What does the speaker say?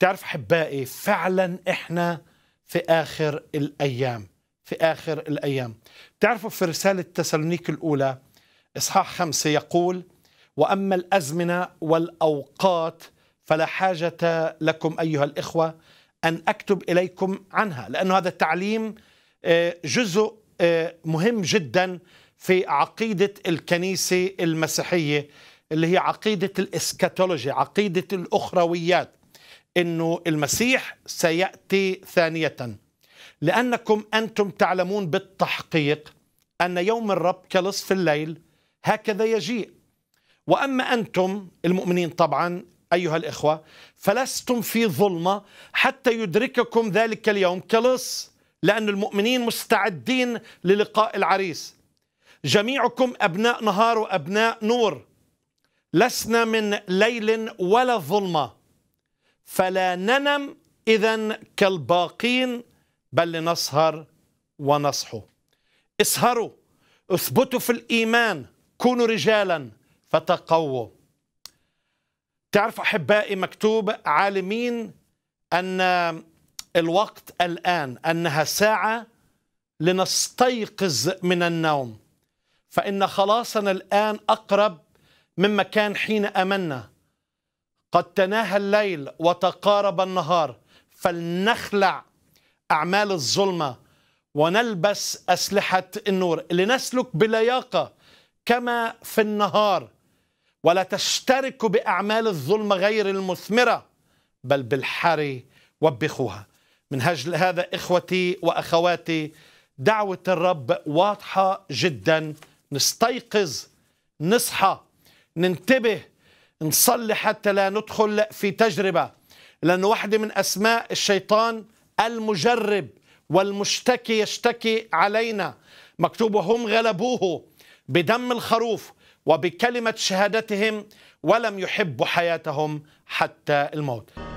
بتعرف احبائي فعلا إحنا في آخر الأيام في آخر الأيام بتعرفوا في رسالة تسالونيك الأولى إصحاح خمسة يقول وأما الأزمنة والأوقات فلا حاجة لكم أيها الإخوة أن أكتب إليكم عنها لانه هذا التعليم آه، جزء آه، مهم جدا في عقيدة الكنيسة المسيحية اللي هي عقيدة الإسكاتولوجي عقيدة الأخرويات انه المسيح سياتي ثانيه لانكم انتم تعلمون بالتحقيق ان يوم الرب كلصف في الليل هكذا يجيء واما انتم المؤمنين طبعا ايها الاخوه فلستم في ظلمه حتى يدرككم ذلك اليوم كلص لان المؤمنين مستعدين للقاء العريس جميعكم ابناء نهار وابناء نور لسنا من ليل ولا ظلمه فلا ننم إذا كالباقين بل لنسهر ونصحو اسهروا اثبتوا في الإيمان كونوا رجالا فتقوا تعرف أحبائي مكتوب عالمين أن الوقت الآن أنها ساعة لنستيقظ من النوم فإن خلاصنا الآن أقرب مما كان حين أمنا قد تناهى الليل وتقارب النهار فلنخلع أعمال الظلمة ونلبس أسلحة النور لنسلك بلياقة كما في النهار ولا تشترك بأعمال الظلمة غير المثمرة بل بالحري وبخوها من هجل هذا إخوتي وأخواتي دعوة الرب واضحة جدا نستيقظ نصحى ننتبه نصلي حتى لا ندخل في تجربة لأن واحدة من أسماء الشيطان المجرب والمشتكي يشتكي علينا مكتوب وهم غلبوه بدم الخروف وبكلمة شهادتهم ولم يحبوا حياتهم حتى الموت